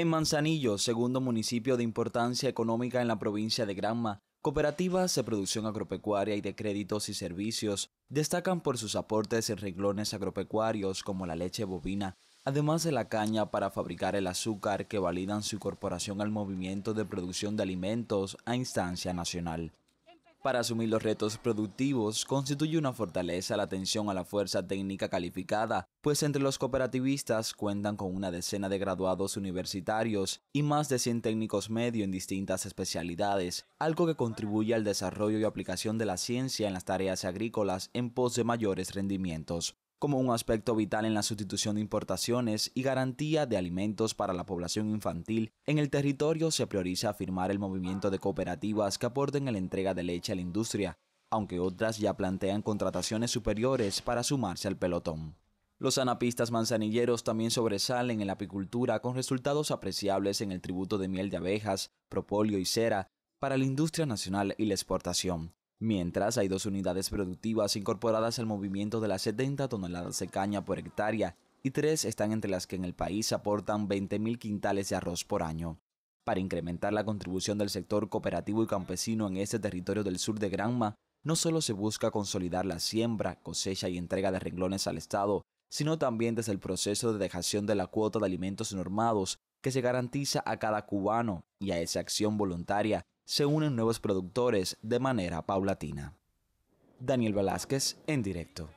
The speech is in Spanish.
En Manzanillo, segundo municipio de importancia económica en la provincia de Granma, cooperativas de producción agropecuaria y de créditos y servicios destacan por sus aportes en renglones agropecuarios como la leche bovina, además de la caña para fabricar el azúcar que validan su incorporación al movimiento de producción de alimentos a instancia nacional. Para asumir los retos productivos constituye una fortaleza la atención a la fuerza técnica calificada, pues entre los cooperativistas cuentan con una decena de graduados universitarios y más de 100 técnicos medio en distintas especialidades, algo que contribuye al desarrollo y aplicación de la ciencia en las tareas agrícolas en pos de mayores rendimientos como un aspecto vital en la sustitución de importaciones y garantía de alimentos para la población infantil, en el territorio se prioriza firmar el movimiento de cooperativas que aporten a la entrega de leche a la industria, aunque otras ya plantean contrataciones superiores para sumarse al pelotón. Los anapistas manzanilleros también sobresalen en la apicultura con resultados apreciables en el tributo de miel de abejas, propóleo y cera para la industria nacional y la exportación, Mientras, hay dos unidades productivas incorporadas al movimiento de las 70 toneladas de caña por hectárea y tres están entre las que en el país aportan 20.000 quintales de arroz por año. Para incrementar la contribución del sector cooperativo y campesino en este territorio del sur de Granma, no solo se busca consolidar la siembra, cosecha y entrega de renglones al Estado, sino también desde el proceso de dejación de la cuota de alimentos normados que se garantiza a cada cubano y a esa acción voluntaria se unen nuevos productores de manera paulatina. Daniel Velázquez en directo.